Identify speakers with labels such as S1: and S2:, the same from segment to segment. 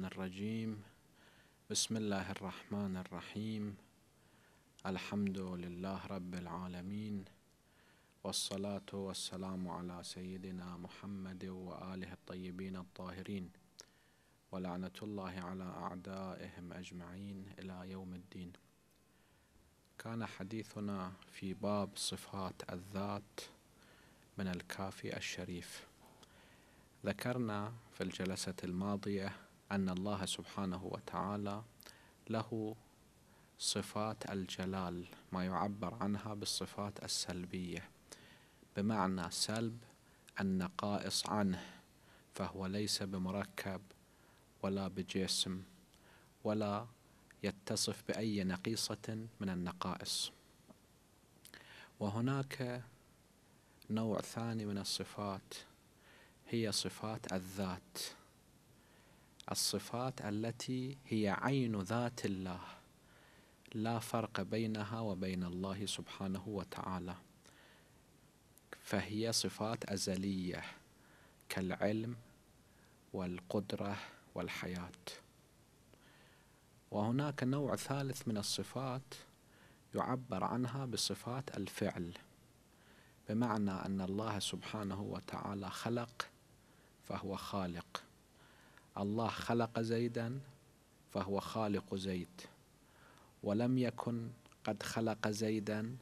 S1: الشيطان الرجيم بسم الله الرحمن الرحيم الحمد لله رب العالمين والصلاة والسلام على سيدنا محمد وآله الطيبين الطاهرين ولعنة الله على أعدائهم أجمعين إلى يوم الدين كان حديثنا في باب صفات الذات من الكافي الشريف ذكرنا في الجلسة الماضية أن الله سبحانه وتعالى له صفات الجلال ما يعبر عنها بالصفات السلبية بمعنى سلب النقائص عنه فهو ليس بمركب ولا بجسم ولا يتصف بأي نقيصة من النقائص وهناك نوع ثاني من الصفات هي صفات الذات الصفات التي هي عين ذات الله لا فرق بينها وبين الله سبحانه وتعالى فهي صفات أزلية كالعلم والقدرة والحياة وهناك نوع ثالث من الصفات يعبر عنها بصفات الفعل بمعنى أن الله سبحانه وتعالى خلق فهو خالق الله خلق زيدا فهو خالق زيد ولم يكن قد خلق زيدا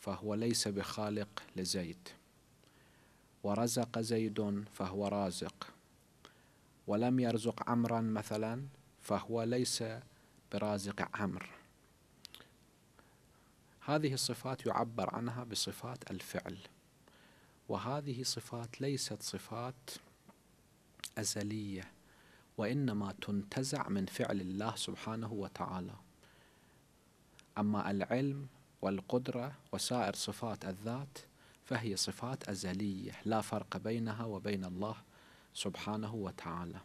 S1: فهو ليس بخالق لزيد ورزق زيد فهو رازق ولم يرزق عمرا مثلا فهو ليس برازق عمر هذه الصفات يعبر عنها بصفات الفعل وهذه صفات ليست صفات أزلية وإنما تنتزع من فعل الله سبحانه وتعالى أما العلم والقدرة وسائر صفات الذات فهي صفات أزلية لا فرق بينها وبين الله سبحانه وتعالى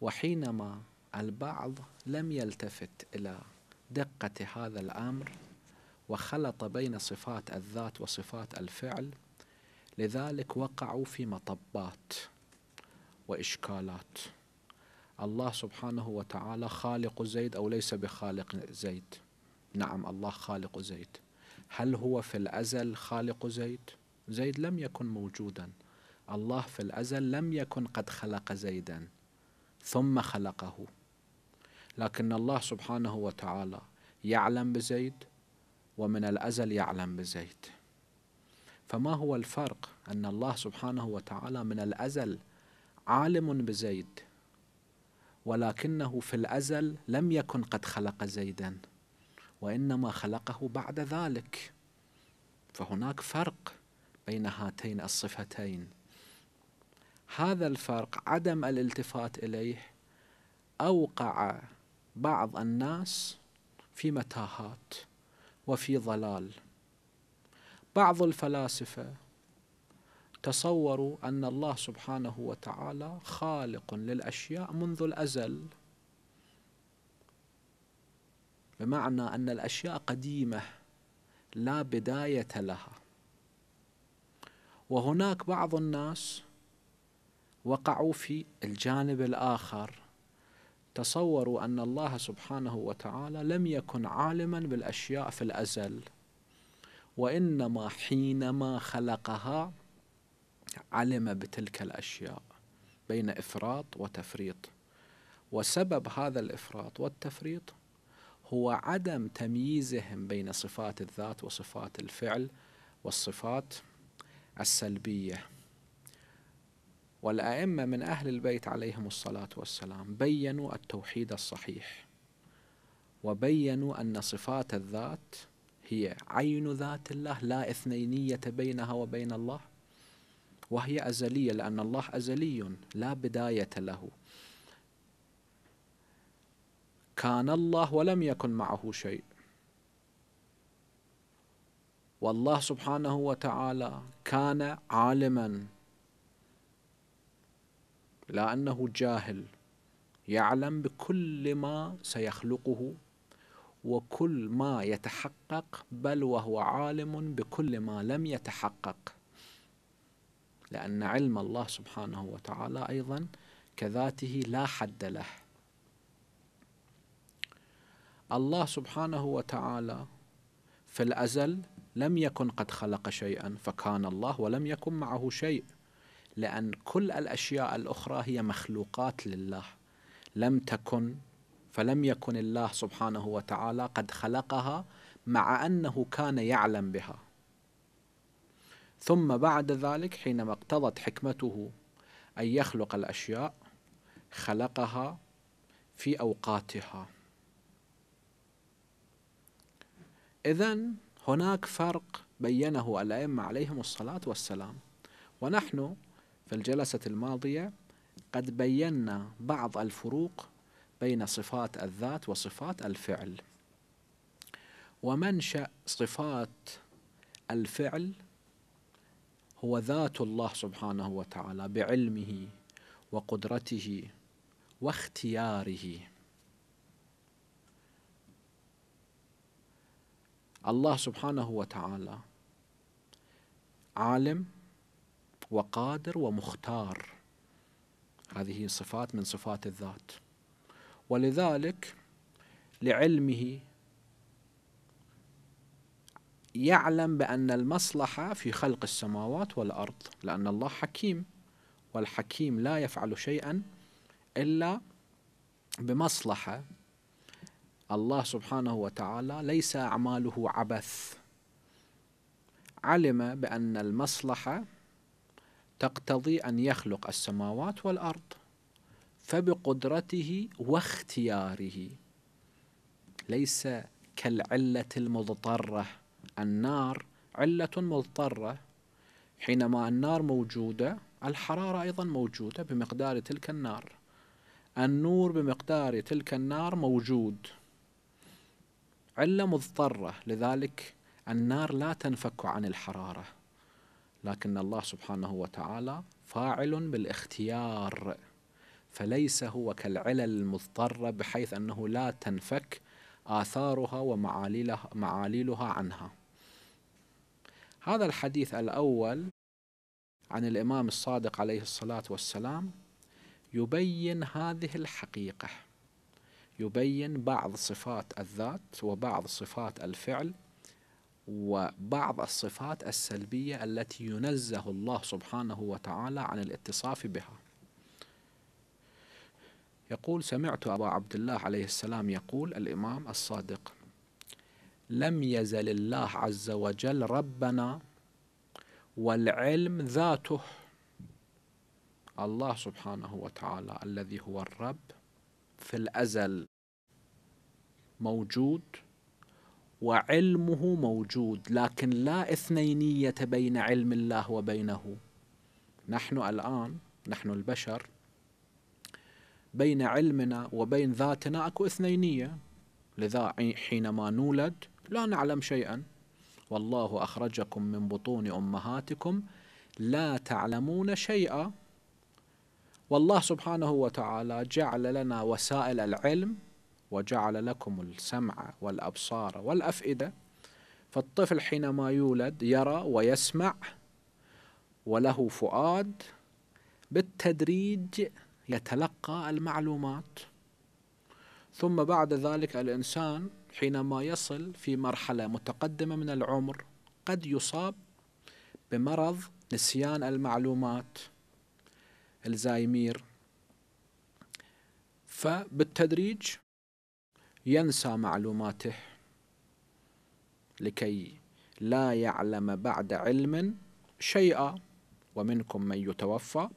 S1: وحينما البعض لم يلتفت إلى دقة هذا الأمر وخلط بين صفات الذات وصفات الفعل لذلك وقعوا في مطبات وإشكالات الله سبحانه وتعالى خالق زيد أو ليس بخالق زيد نعم الله خالق زيد هل هو في الأزل خالق زيد؟ زيد لم يكن موجودا الله في الأزل لم يكن قد خلق زيدا ثم خلقه لكن الله سبحانه وتعالى يعلم بزيد ومن الأزل يعلم بزيد فما هو الفرق أن الله سبحانه وتعالى من الأزل عالم بزيد ولكنه في الأزل لم يكن قد خلق زيدا وإنما خلقه بعد ذلك فهناك فرق بين هاتين الصفتين هذا الفرق عدم الالتفات إليه أوقع بعض الناس في متاهات وفي ضلال بعض الفلاسفة تصوروا أن الله سبحانه وتعالى خالق للأشياء منذ الأزل بمعنى أن الأشياء قديمة لا بداية لها وهناك بعض الناس وقعوا في الجانب الآخر تصوروا أن الله سبحانه وتعالى لم يكن عالما بالأشياء في الأزل وإنما حينما خلقها علم بتلك الاشياء بين افراط وتفريط وسبب هذا الافراط والتفريط هو عدم تمييزهم بين صفات الذات وصفات الفعل والصفات السلبيه والائمه من اهل البيت عليهم الصلاه والسلام بينوا التوحيد الصحيح وبينوا ان صفات الذات هي عين ذات الله لا اثنينيه بينها وبين الله وهي أزلية لأن الله أزلي لا بداية له كان الله ولم يكن معه شيء والله سبحانه وتعالى كان عالما لا أنه جاهل يعلم بكل ما سيخلقه وكل ما يتحقق بل وهو عالم بكل ما لم يتحقق لأن علم الله سبحانه وتعالى أيضا كذاته لا حد له الله سبحانه وتعالى في الأزل لم يكن قد خلق شيئا فكان الله ولم يكن معه شيء لأن كل الأشياء الأخرى هي مخلوقات لله لم تكن فلم يكن الله سبحانه وتعالى قد خلقها مع أنه كان يعلم بها ثم بعد ذلك حينما اقتضت حكمته أن يخلق الأشياء خلقها في أوقاتها إذا هناك فرق بينه الأئمة عليهم الصلاة والسلام ونحن في الجلسة الماضية قد بينا بعض الفروق بين صفات الذات وصفات الفعل ومنشأ صفات الفعل هو ذات الله سبحانه وتعالى بعلمه وقدرته واختياره الله سبحانه وتعالى عالم وقادر ومختار هذه صفات من صفات الذات ولذلك لعلمه يعلم بأن المصلحة في خلق السماوات والأرض لأن الله حكيم والحكيم لا يفعل شيئا إلا بمصلحة الله سبحانه وتعالى ليس أعماله عبث علم بأن المصلحة تقتضي أن يخلق السماوات والأرض فبقدرته واختياره ليس كالعلة المضطرة النار علة مضطرة حينما النار موجودة الحرارة أيضا موجودة بمقدار تلك النار النور بمقدار تلك النار موجود علة مضطرة لذلك النار لا تنفك عن الحرارة لكن الله سبحانه وتعالى فاعل بالاختيار فليس هو كالعلل المضطرة بحيث أنه لا تنفك آثارها ومعاليلها عنها هذا الحديث الأول عن الإمام الصادق عليه الصلاة والسلام يبين هذه الحقيقة يبين بعض صفات الذات وبعض صفات الفعل وبعض الصفات السلبية التي ينزه الله سبحانه وتعالى عن الاتصاف بها يقول سمعت أبا عبد الله عليه السلام يقول الإمام الصادق لم يزل الله عز وجل ربنا والعلم ذاته الله سبحانه وتعالى الذي هو الرب في الازل موجود وعلمه موجود لكن لا اثنينيه بين علم الله وبينه نحن الان نحن البشر بين علمنا وبين ذاتنا اكو اثنينيه لذا حينما نولد لا نعلم شيئا والله أخرجكم من بطون أمهاتكم لا تعلمون شيئا والله سبحانه وتعالى جعل لنا وسائل العلم وجعل لكم السمع والأبصار والأفئدة فالطفل حينما يولد يرى ويسمع وله فؤاد بالتدريج يتلقى المعلومات ثم بعد ذلك الإنسان حينما يصل في مرحلة متقدمة من العمر قد يصاب بمرض نسيان المعلومات الزايمير فبالتدريج ينسى معلوماته لكي لا يعلم بعد علم شيئا ومنكم من يتوفى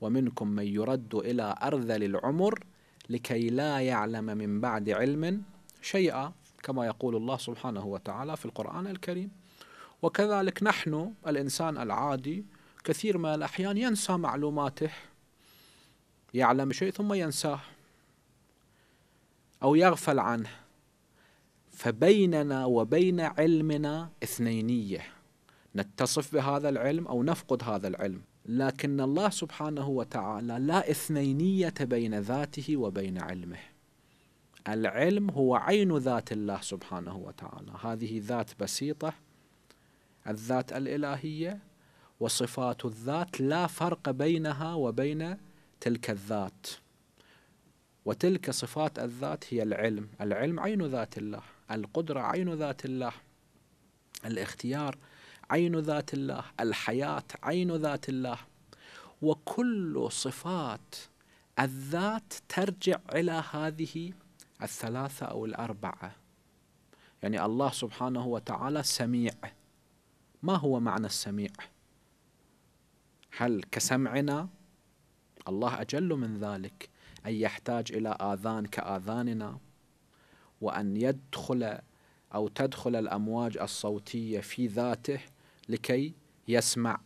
S1: ومنكم من يرد إلى أرذل العمر لكي لا يعلم من بعد علم شيئا كما يقول الله سبحانه وتعالى في القرآن الكريم وكذلك نحن الإنسان العادي كثير من الأحيان ينسى معلوماته يعلم شيء ثم ينساه أو يغفل عنه فبيننا وبين علمنا اثنينية نتصف بهذا العلم أو نفقد هذا العلم لكن الله سبحانه وتعالى لا اثنينية بين ذاته وبين علمه العلم هو عين ذات الله سبحانه وتعالى هذه ذات بسيطة الذات الإلهية وصفات الذات لا فرق بينها وبين تلك الذات وتلك صفات الذات هي العلم العلم عين ذات الله القدرة عين ذات الله الاختيار عين ذات الله الحياة عين ذات الله وكل صفات الذات ترجع إلى هذه الثلاثة أو الأربعة يعني الله سبحانه وتعالى سميع ما هو معنى السميع هل كسمعنا الله أجل من ذلك أن يحتاج إلى آذان كآذاننا وأن يدخل أو تدخل الأمواج الصوتية في ذاته لكي يسمع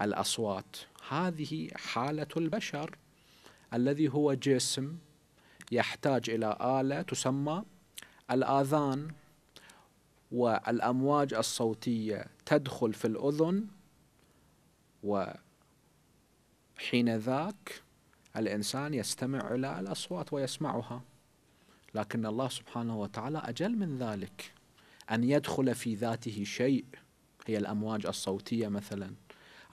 S1: الأصوات هذه حالة البشر الذي هو جسم يحتاج إلى آلة تسمى الآذان والأمواج الصوتية تدخل في الأذن وحين ذاك الإنسان يستمع إلى الأصوات ويسمعها لكن الله سبحانه وتعالى أجل من ذلك أن يدخل في ذاته شيء هي الأمواج الصوتية مثلا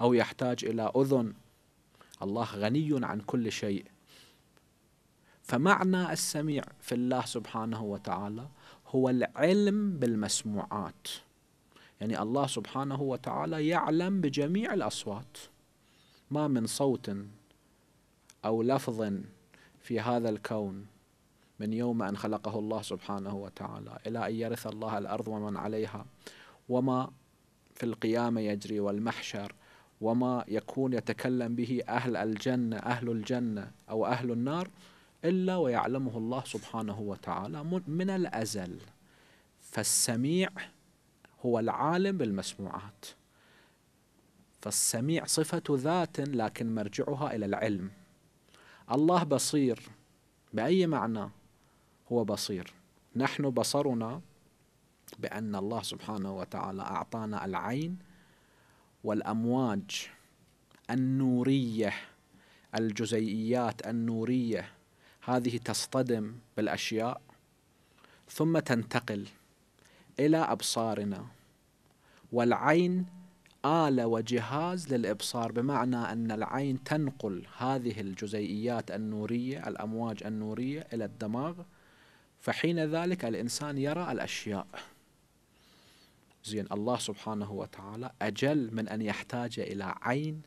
S1: أو يحتاج إلى أذن الله غني عن كل شيء فمعنى السميع في الله سبحانه وتعالى هو العلم بالمسموعات يعني الله سبحانه وتعالى يعلم بجميع الأصوات ما من صوت أو لفظ في هذا الكون من يوم أن خلقه الله سبحانه وتعالى إلى أن يرث الله الأرض ومن عليها وما في القيامة يجري والمحشر وما يكون يتكلم به أهل الجنة أهل الجنة أو أهل النار إلا ويعلمه الله سبحانه وتعالى من الأزل فالسميع هو العالم بالمسموعات فالسميع صفة ذات لكن مرجعها إلى العلم الله بصير بأي معنى هو بصير نحن بصرنا بأن الله سبحانه وتعالى أعطانا العين والأمواج النورية الجزيئيات النورية هذه تصطدم بالاشياء ثم تنتقل الى ابصارنا والعين آلة وجهاز للإبصار بمعنى أن العين تنقل هذه الجزيئيات النورية الأمواج النورية إلى الدماغ فحين ذلك الإنسان يرى الأشياء زين الله سبحانه وتعالى أجل من أن يحتاج إلى عين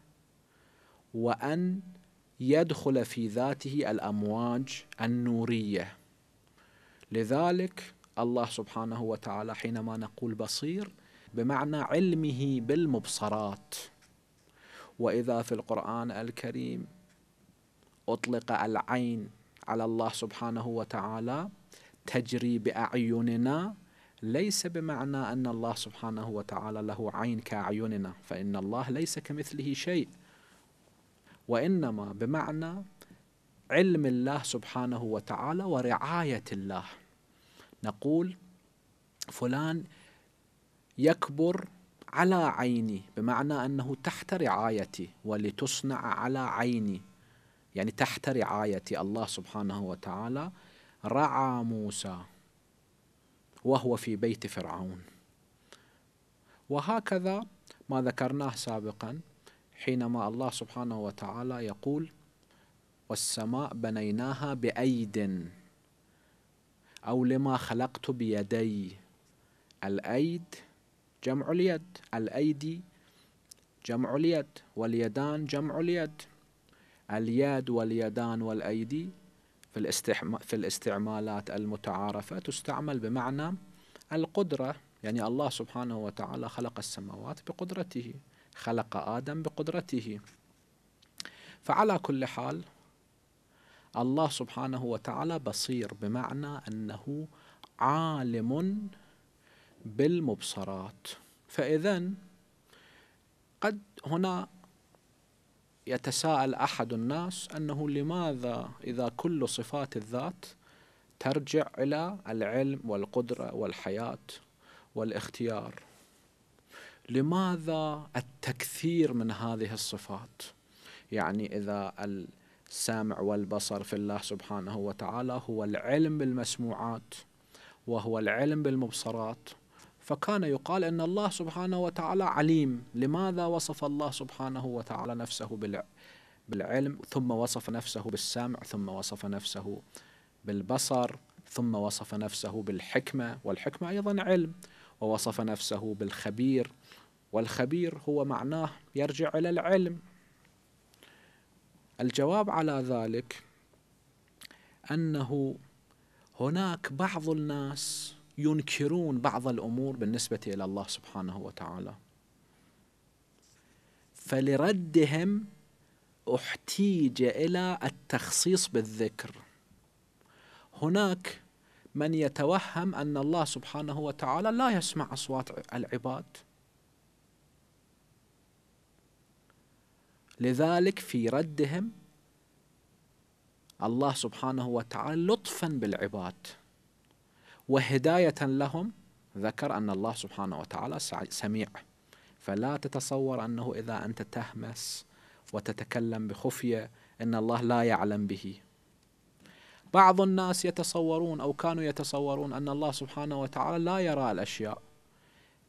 S1: وأن يدخل في ذاته الأمواج النورية لذلك الله سبحانه وتعالى حينما نقول بصير بمعنى علمه بالمبصرات وإذا في القرآن الكريم أطلق العين على الله سبحانه وتعالى تجري بأعيننا ليس بمعنى أن الله سبحانه وتعالى له عين كأعيننا فإن الله ليس كمثله شيء وإنما بمعنى علم الله سبحانه وتعالى ورعاية الله نقول فلان يكبر على عيني بمعنى أنه تحت رعايتي ولتصنع على عيني يعني تحت رعايتي الله سبحانه وتعالى رعى موسى وهو في بيت فرعون وهكذا ما ذكرناه سابقا حينما الله سبحانه وتعالى يقول والسماء بنيناها بأيد أو لما خلقت بيدي الأيد جمع اليد الأيدي جمع اليد واليدان جمع اليد اليد واليدان والأيدي في, الاستعم... في الاستعمالات المتعارفة تستعمل بمعنى القدرة يعني الله سبحانه وتعالى خلق السماوات بقدرته خلق آدم بقدرته فعلى كل حال الله سبحانه وتعالى بصير بمعنى أنه عالم بالمبصرات فإذا قد هنا يتساءل أحد الناس أنه لماذا إذا كل صفات الذات ترجع إلى العلم والقدرة والحياة والاختيار لماذا التكثير من هذه الصفات يعني إذا السمع والبصر في الله سبحانه وتعالى هو العلم بالمسموعات وهو العلم بالمبصرات فكان يقال ان الله سبحانه وتعالى عليم لماذا وصف الله سبحانه وتعالى نفسه بالعلم ثم وصف نفسه بالسمع ثم وصف نفسه بالبصر ثم وصف نفسه بالحكمه والحكمه ايضا علم ووصف نفسه بالخبير والخبير هو معناه يرجع إلى العلم الجواب على ذلك أنه هناك بعض الناس ينكرون بعض الأمور بالنسبة إلى الله سبحانه وتعالى فلردهم احتيج إلى التخصيص بالذكر هناك من يتوهم أن الله سبحانه وتعالى لا يسمع أصوات العباد لذلك في ردهم الله سبحانه وتعالى لطفا بالعباد وهداية لهم ذكر أن الله سبحانه وتعالى سميع فلا تتصور أنه إذا أنت تهمس وتتكلم بخفية أن الله لا يعلم به بعض الناس يتصورون أو كانوا يتصورون أن الله سبحانه وتعالى لا يرى الأشياء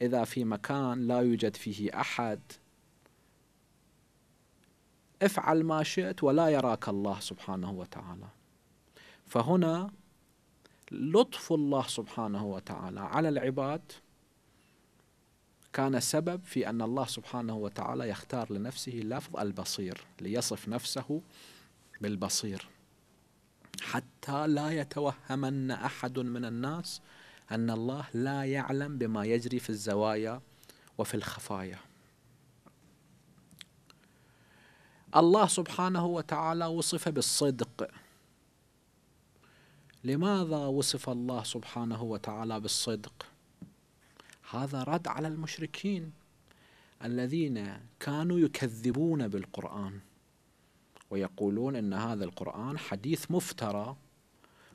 S1: إذا في مكان لا يوجد فيه أحد افعل ما شئت ولا يراك الله سبحانه وتعالى فهنا لطف الله سبحانه وتعالى على العباد كان سبب في أن الله سبحانه وتعالى يختار لنفسه لفظ البصير ليصف نفسه بالبصير حتى لا يتوهمن أحد من الناس أن الله لا يعلم بما يجري في الزوايا وفي الخفايا الله سبحانه وتعالى وصف بالصدق لماذا وصف الله سبحانه وتعالى بالصدق هذا رد على المشركين الذين كانوا يكذبون بالقرآن ويقولون ان هذا القرآن حديث مفترى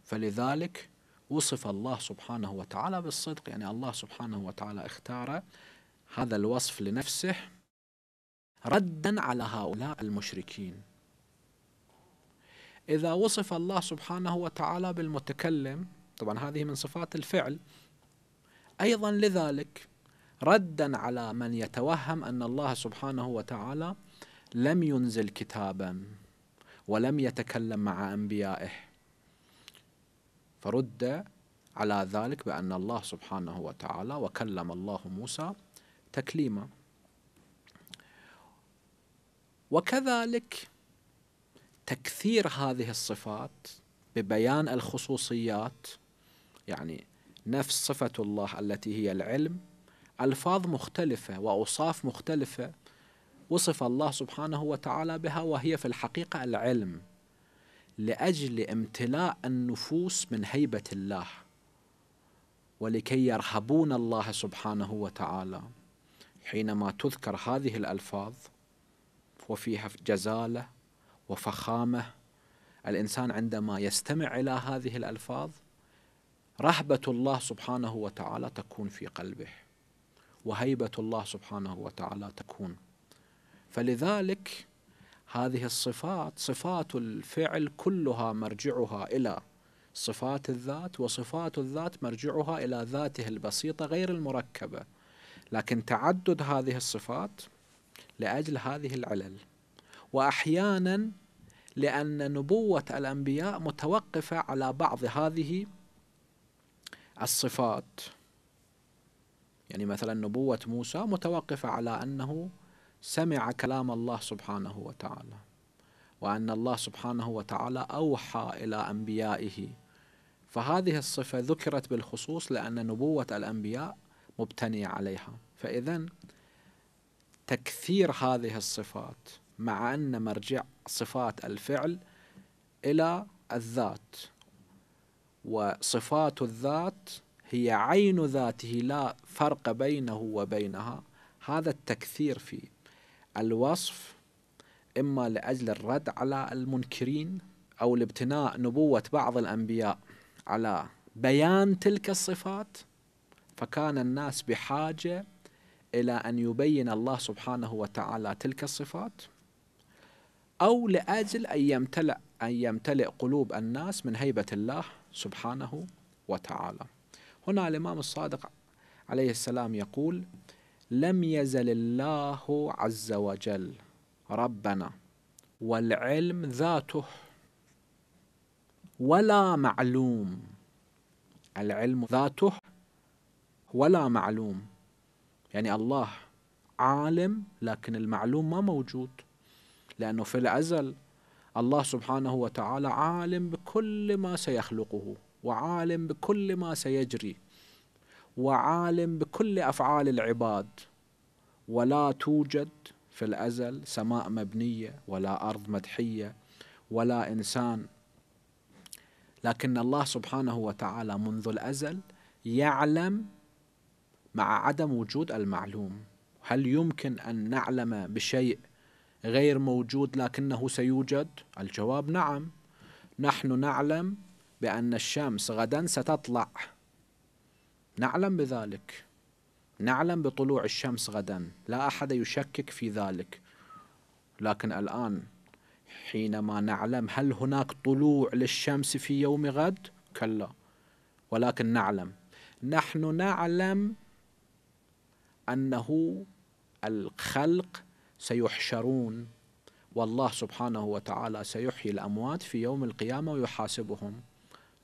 S1: فلذلك وصف الله سبحانه وتعالى بالصدق يعني الله سبحانه وتعالى اختار هذا الوصف لنفسه ردا على هؤلاء المشركين إذا وصف الله سبحانه وتعالى بالمتكلم طبعا هذه من صفات الفعل أيضا لذلك ردا على من يتوهم أن الله سبحانه وتعالى لم ينزل كتابا ولم يتكلم مع أنبيائه فرد على ذلك بأن الله سبحانه وتعالى وكلم الله موسى تكليما وكذلك تكثير هذه الصفات ببيان الخصوصيات يعني نفس صفة الله التي هي العلم ألفاظ مختلفة وأوصاف مختلفة وصف الله سبحانه وتعالى بها وهي في الحقيقة العلم لأجل امتلاء النفوس من هيبة الله ولكي يرهبون الله سبحانه وتعالى حينما تذكر هذه الألفاظ وفيها جزالة وفخامة الإنسان عندما يستمع إلى هذه الألفاظ رهبة الله سبحانه وتعالى تكون في قلبه وهيبة الله سبحانه وتعالى تكون فلذلك هذه الصفات صفات الفعل كلها مرجعها إلى صفات الذات وصفات الذات مرجعها إلى ذاته البسيطة غير المركبة لكن تعدد هذه الصفات لأجل هذه العلل وأحيانا لأن نبوة الأنبياء متوقفة على بعض هذه الصفات يعني مثلا نبوة موسى متوقفة على أنه سمع كلام الله سبحانه وتعالى وأن الله سبحانه وتعالى أوحى إلى أنبيائه فهذه الصفة ذكرت بالخصوص لأن نبوة الأنبياء مبتني عليها فإذا تكثير هذه الصفات مع أن مرجع صفات الفعل إلى الذات وصفات الذات هي عين ذاته لا فرق بينه وبينها هذا التكثير في الوصف إما لأجل الرد على المنكرين أو لابتناء نبوة بعض الأنبياء على بيان تلك الصفات فكان الناس بحاجة إلى أن يبين الله سبحانه وتعالى تلك الصفات أو لأجل أن يمتلئ أن يمتلئ قلوب الناس من هيبة الله سبحانه وتعالى هنا الإمام الصادق عليه السلام يقول لم يزل الله عز وجل ربنا والعلم ذاته ولا معلوم العلم ذاته ولا معلوم يعني الله عالم لكن المعلوم ما موجود لأنه في الأزل الله سبحانه وتعالى عالم بكل ما سيخلقه وعالم بكل ما سيجري وعالم بكل أفعال العباد ولا توجد في الأزل سماء مبنية ولا أرض مدحية ولا إنسان لكن الله سبحانه وتعالى منذ الأزل يعلم مع عدم وجود المعلوم هل يمكن أن نعلم بشيء غير موجود لكنه سيوجد الجواب نعم نحن نعلم بأن الشمس غدا ستطلع نعلم بذلك نعلم بطلوع الشمس غدا لا أحد يشكك في ذلك لكن الآن حينما نعلم هل هناك طلوع للشمس في يوم غد كلا ولكن نعلم نحن نعلم أنه الخلق سيحشرون والله سبحانه وتعالى سيحيي الأموات في يوم القيامة ويحاسبهم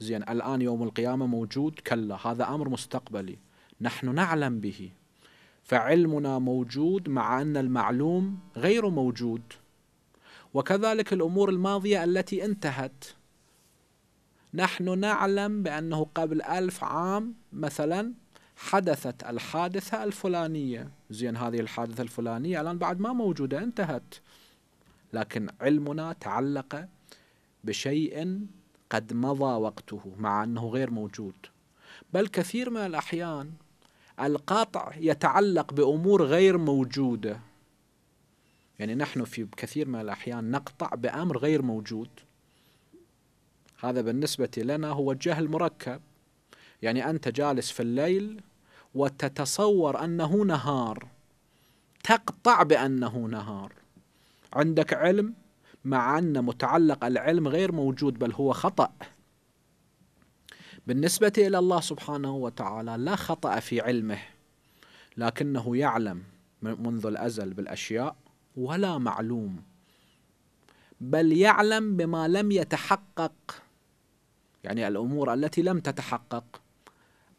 S1: زين الآن يوم القيامة موجود كلا هذا أمر مستقبلي نحن نعلم به فعلمنا موجود مع أن المعلوم غير موجود وكذلك الأمور الماضية التي انتهت نحن نعلم بأنه قبل ألف عام مثلا حدثت الحادثة الفلانية زين هذه الحادثة الفلانية الآن بعد ما موجودة انتهت لكن علمنا تعلق بشيء قد مضى وقته مع أنه غير موجود بل كثير من الأحيان القطع يتعلق بأمور غير موجودة يعني نحن في كثير من الأحيان نقطع بأمر غير موجود هذا بالنسبة لنا هو الجهل مركب يعني أنت جالس في الليل وتتصور أنه نهار تقطع بأنه نهار عندك علم مع أن متعلق العلم غير موجود بل هو خطأ بالنسبة إلى الله سبحانه وتعالى لا خطأ في علمه لكنه يعلم منذ الأزل بالأشياء ولا معلوم بل يعلم بما لم يتحقق يعني الأمور التي لم تتحقق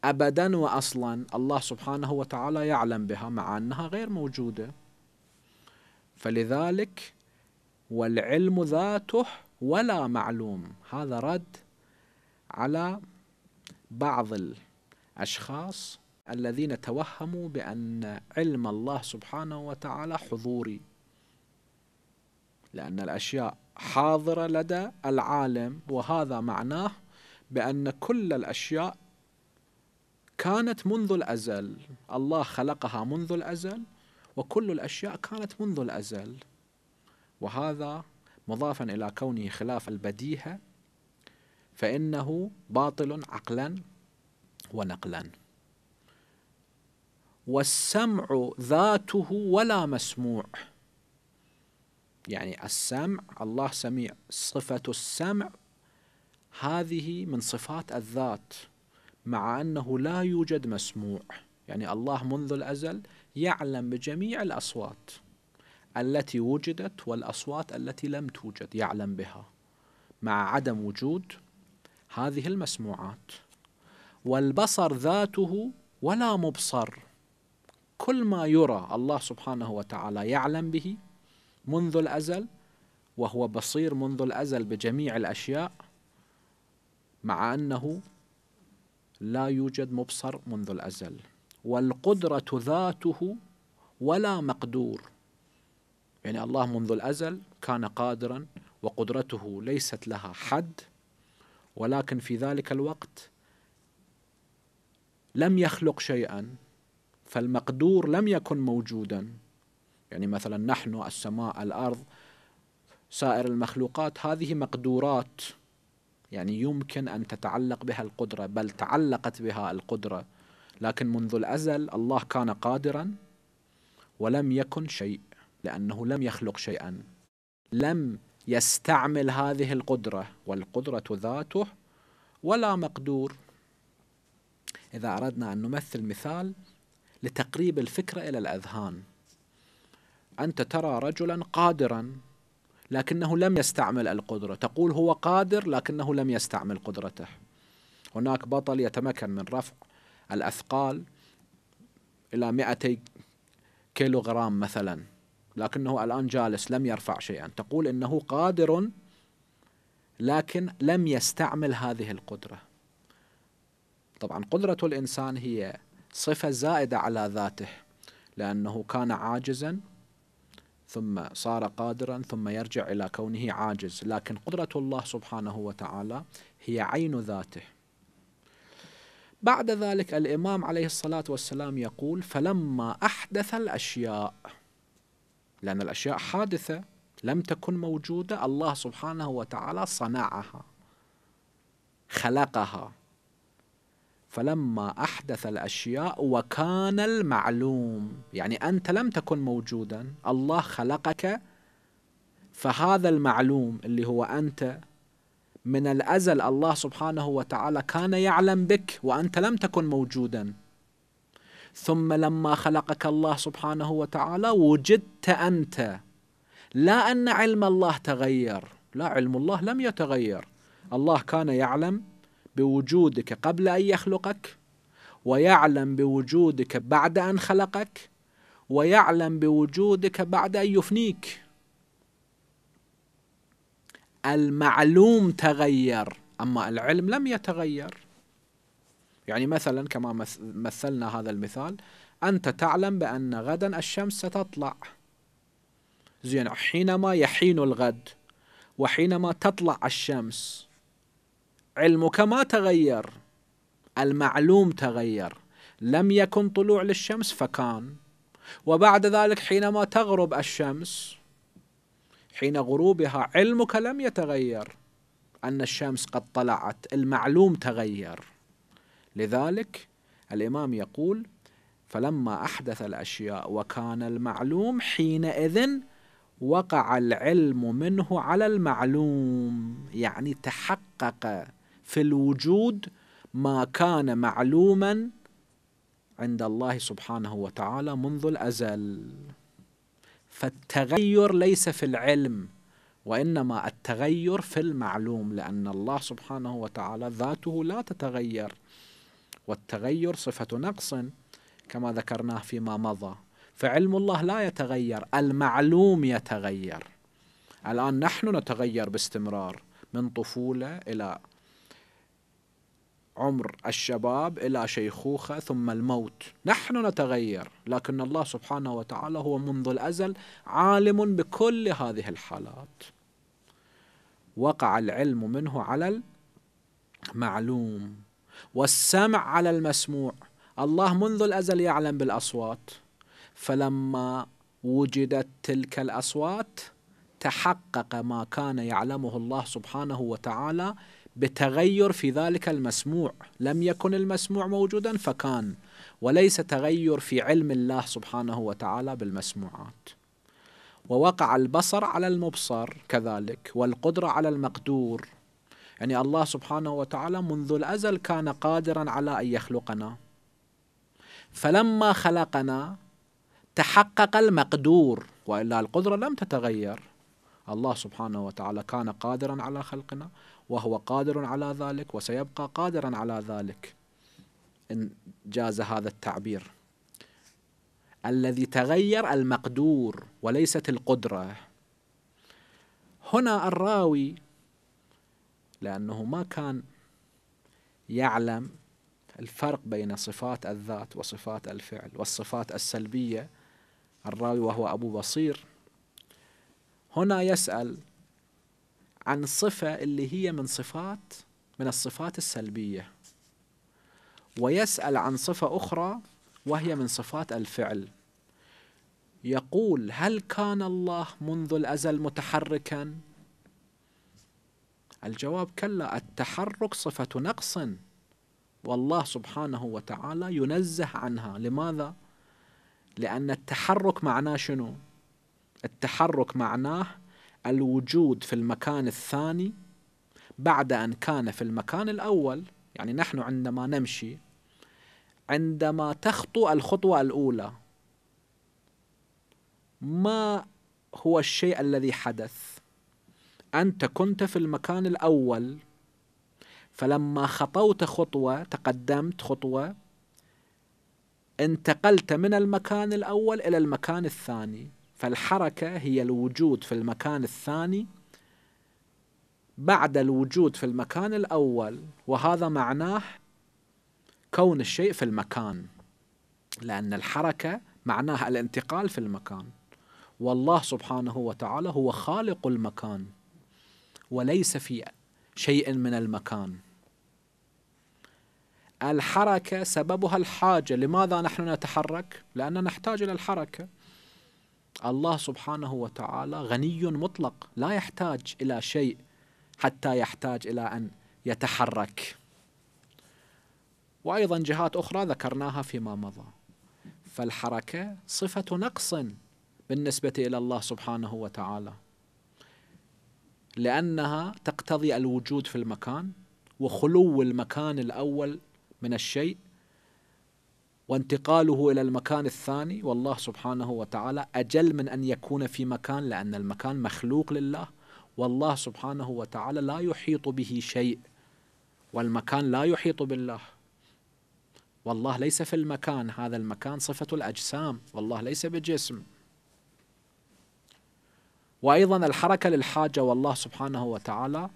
S1: أبدا وأصلا الله سبحانه وتعالى يعلم بها مع أنها غير موجودة فلذلك والعلم ذاته ولا معلوم هذا رد على بعض الأشخاص الذين توهموا بأن علم الله سبحانه وتعالى حضوري لأن الأشياء حاضرة لدى العالم وهذا معناه بأن كل الأشياء كانت منذ الأزل الله خلقها منذ الأزل وكل الأشياء كانت منذ الأزل وهذا مضافا إلى كونه خلاف البديهة فإنه باطل عقلا ونقلا والسمع ذاته ولا مسموع يعني السمع الله سميع صفة السمع هذه من صفات الذات مع أنه لا يوجد مسموع يعني الله منذ الأزل يعلم بجميع الأصوات التي وجدت والأصوات التي لم توجد يعلم بها مع عدم وجود هذه المسموعات والبصر ذاته ولا مبصر كل ما يرى الله سبحانه وتعالى يعلم به منذ الأزل وهو بصير منذ الأزل بجميع الأشياء مع أنه لا يوجد مبصر منذ الأزل والقدرة ذاته ولا مقدور يعني الله منذ الأزل كان قادرا وقدرته ليست لها حد ولكن في ذلك الوقت لم يخلق شيئا فالمقدور لم يكن موجودا يعني مثلا نحن السماء الأرض سائر المخلوقات هذه مقدورات يعني يمكن أن تتعلق بها القدرة بل تعلقت بها القدرة لكن منذ الأزل الله كان قادرا ولم يكن شيء لأنه لم يخلق شيئا لم يستعمل هذه القدرة والقدرة ذاته ولا مقدور إذا أردنا أن نمثل مثال لتقريب الفكرة إلى الأذهان أنت ترى رجلا قادرا لكنه لم يستعمل القدرة تقول هو قادر لكنه لم يستعمل قدرته هناك بطل يتمكن من رفع الأثقال إلى 200 كيلوغرام مثلا لكنه الآن جالس لم يرفع شيئا تقول إنه قادر لكن لم يستعمل هذه القدرة طبعا قدرة الإنسان هي صفة زائدة على ذاته لأنه كان عاجزا ثم صار قادرا ثم يرجع إلى كونه عاجز لكن قدرة الله سبحانه وتعالى هي عين ذاته بعد ذلك الإمام عليه الصلاة والسلام يقول فلما أحدث الأشياء لأن الأشياء حادثة لم تكن موجودة الله سبحانه وتعالى صنعها خلقها فلما أحدث الأشياء وكان المعلوم يعني أنت لم تكن موجودا الله خلقك فهذا المعلوم اللي هو أنت من الأزل الله سبحانه وتعالى كان يعلم بك وأنت لم تكن موجودا ثم لما خلقك الله سبحانه وتعالى وجدت أنت لا أن علم الله تغير لا علم الله لم يتغير الله كان يعلم بوجودك قبل ان يخلقك ويعلم بوجودك بعد ان خلقك ويعلم بوجودك بعد ان يفنيك المعلوم تغير اما العلم لم يتغير يعني مثلا كما مثلنا هذا المثال انت تعلم بان غدا الشمس ستطلع زين حينما يحين الغد وحينما تطلع الشمس علمك ما تغير المعلوم تغير لم يكن طلوع للشمس فكان وبعد ذلك حينما تغرب الشمس حين غروبها علمك لم يتغير أن الشمس قد طلعت المعلوم تغير لذلك الإمام يقول فلما أحدث الأشياء وكان المعلوم حينئذ وقع العلم منه على المعلوم يعني تحقق في الوجود ما كان معلوما عند الله سبحانه وتعالى منذ الأزل فالتغير ليس في العلم وإنما التغير في المعلوم لأن الله سبحانه وتعالى ذاته لا تتغير والتغير صفة نقص كما ذكرناه فيما مضى فعلم الله لا يتغير المعلوم يتغير الآن نحن نتغير باستمرار من طفولة إلى عمر الشباب الى شيخوخه ثم الموت نحن نتغير لكن الله سبحانه وتعالى هو منذ الازل عالم بكل هذه الحالات وقع العلم منه على المعلوم والسمع على المسموع الله منذ الازل يعلم بالاصوات فلما وجدت تلك الاصوات تحقق ما كان يعلمه الله سبحانه وتعالى بتغير في ذلك المسموع لم يكن المسموع موجودا فكان وليس تغير في علم الله سبحانه وتعالى بالمسموعات ووقع البصر على المبصر كذلك والقدرة على المقدور يعني الله سبحانه وتعالى منذ الأزل كان قادرا على أن يخلقنا فلما خلقنا تحقق المقدور وإلا القدرة لم تتغير الله سبحانه وتعالى كان قادرا على خلقنا وهو قادر على ذلك وسيبقى قادرا على ذلك إن جاز هذا التعبير الذي تغير المقدور وليست القدرة هنا الراوي لأنه ما كان يعلم الفرق بين صفات الذات وصفات الفعل والصفات السلبية الراوي وهو أبو بصير هنا يسأل عن الصفة اللي هي من صفات من الصفات السلبية ويسأل عن صفة أخرى وهي من صفات الفعل يقول هل كان الله منذ الأزل متحركا الجواب كلا التحرك صفة نقص والله سبحانه وتعالى ينزه عنها لماذا؟ لأن التحرك معناه شنو؟ التحرك معناه الوجود في المكان الثاني بعد أن كان في المكان الأول يعني نحن عندما نمشي عندما تخطو الخطوة الأولى ما هو الشيء الذي حدث أنت كنت في المكان الأول فلما خطوت خطوة تقدمت خطوة انتقلت من المكان الأول إلى المكان الثاني فالحركة هي الوجود في المكان الثاني بعد الوجود في المكان الأول وهذا معناه كون الشيء في المكان لأن الحركة معناها الانتقال في المكان والله سبحانه وتعالى هو خالق المكان وليس في شيء من المكان الحركة سببها الحاجة لماذا نحن نتحرك؟ لأننا نحتاج إلى الحركة الله سبحانه وتعالى غني مطلق لا يحتاج إلى شيء حتى يحتاج إلى أن يتحرك وأيضا جهات أخرى ذكرناها فيما مضى فالحركة صفة نقص بالنسبة إلى الله سبحانه وتعالى لأنها تقتضي الوجود في المكان وخلو المكان الأول من الشيء وانتقاله إلى المكان الثاني والله سبحانه وتعالى أجل من أن يكون في مكان لأن المكان مخلوق لله والله سبحانه وتعالى لا يحيط به شيء والمكان لا يحيط بالله والله ليس في المكان هذا المكان صفة الأجسام والله ليس بجسم وأيضا الحركة للحاجة والله سبحانه وتعالى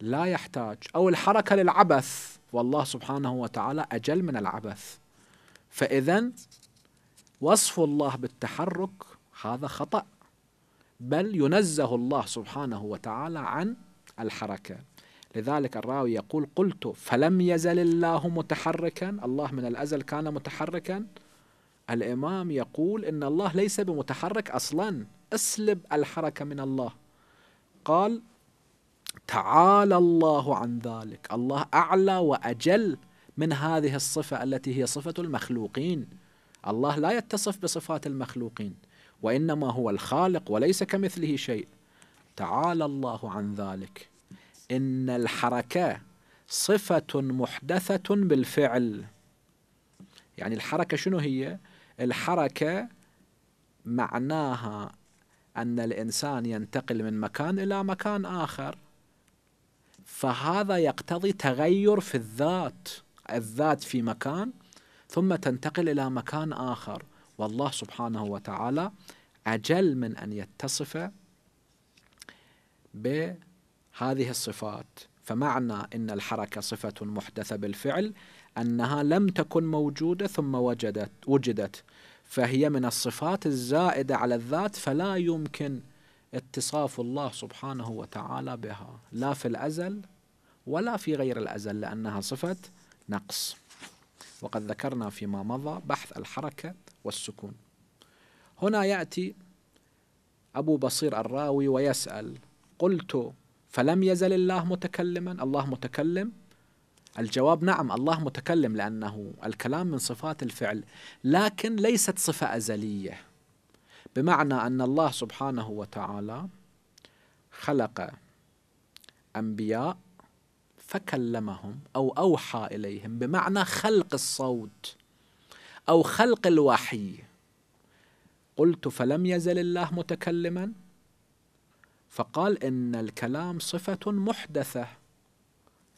S1: لا يحتاج أو الحركة للعبث والله سبحانه وتعالى أجل من العبث فإذا وصف الله بالتحرك هذا خطأ بل ينزه الله سبحانه وتعالى عن الحركة لذلك الراوي يقول قلت فلم يزل الله متحركا الله من الأزل كان متحركا الإمام يقول إن الله ليس بمتحرك أصلا اسلب الحركة من الله قال تعالى الله عن ذلك الله أعلى وأجل من هذه الصفة التي هي صفة المخلوقين الله لا يتصف بصفات المخلوقين وإنما هو الخالق وليس كمثله شيء تعالى الله عن ذلك إن الحركة صفة محدثة بالفعل يعني الحركة شنو هي؟ الحركة معناها أن الإنسان ينتقل من مكان إلى مكان آخر فهذا يقتضي تغير في الذات الذات في مكان ثم تنتقل إلى مكان آخر والله سبحانه وتعالى أجل من أن يتصف بهذه الصفات فمعنى إن الحركة صفة محدثة بالفعل أنها لم تكن موجودة ثم وجدت وجدت فهي من الصفات الزائدة على الذات فلا يمكن اتصاف الله سبحانه وتعالى بها لا في الأزل ولا في غير الأزل لأنها صفة نقص وقد ذكرنا فيما مضى بحث الحركة والسكون هنا يأتي أبو بصير الراوي ويسأل قلت فلم يزل الله متكلما الله متكلم الجواب نعم الله متكلم لأنه الكلام من صفات الفعل لكن ليست صفة أزلية بمعنى أن الله سبحانه وتعالى خلق أنبياء فكلمهم أو أوحى إليهم بمعنى خلق الصوت أو خلق الوحي قلت فلم يزل الله متكلما فقال إن الكلام صفة محدثة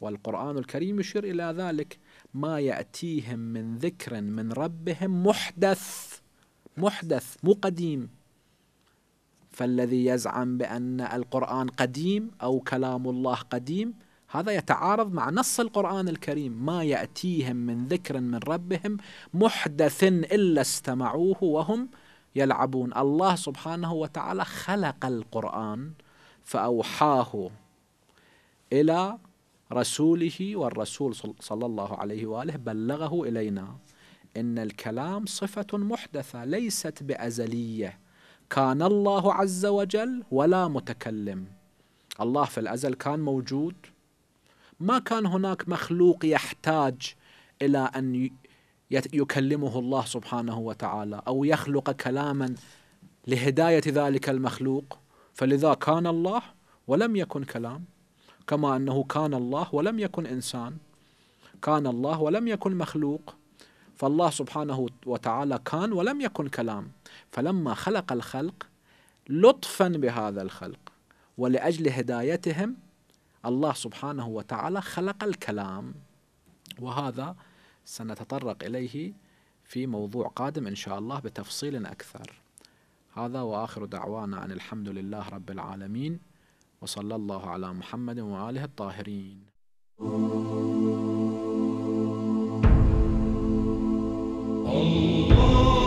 S1: والقرآن الكريم يشير إلى ذلك ما يأتيهم من ذكر من ربهم محدث محدث مو قديم فالذي يزعم بأن القرآن قديم أو كلام الله قديم هذا يتعارض مع نص القرآن الكريم ما يأتيهم من ذكر من ربهم محدث إلا استمعوه وهم يلعبون الله سبحانه وتعالى خلق القرآن فأوحاه إلى رسوله والرسول صلى الله عليه وآله بلغه إلينا إن الكلام صفة محدثة ليست بأزلية كان الله عز وجل ولا متكلم الله في الأزل كان موجود ما كان هناك مخلوق يحتاج إلى أن يكلمه الله سبحانه وتعالى أو يخلق كلاما لهداية ذلك المخلوق فلذا كان الله ولم يكن كلام كما أنه كان الله ولم يكن إنسان كان الله ولم يكن مخلوق فالله سبحانه وتعالى كان ولم يكن كلام فلما خلق الخلق لطفا بهذا الخلق ولاجل هدايتهم الله سبحانه وتعالى خلق الكلام وهذا سنتطرق اليه في موضوع قادم ان شاء الله بتفصيل اكثر هذا واخر دعوانا ان الحمد لله رب العالمين وصلى الله على محمد واله الطاهرين الله